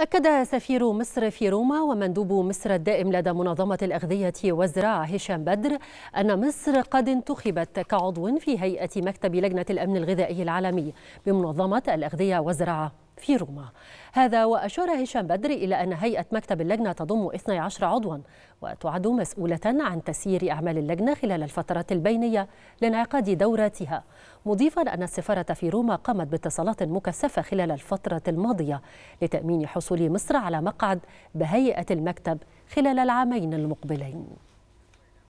أكد سفير مصر في روما ومندوب مصر الدائم لدى منظمة الأغذية والزراعة هشام بدر أن مصر قد انتخبت كعضو في هيئة مكتب لجنة الأمن الغذائي العالمي بمنظمة الأغذية والزراعة في روما هذا وأشار هشام بدري إلى أن هيئة مكتب اللجنة تضم 12 عضوا وتعد مسؤولة عن تسيير أعمال اللجنة خلال الفترة البينية لانعقاد دوراتها مضيفا أن السفارة في روما قامت باتصالات مكثفة خلال الفترة الماضية لتأمين حصول مصر على مقعد بهيئة المكتب خلال العامين المقبلين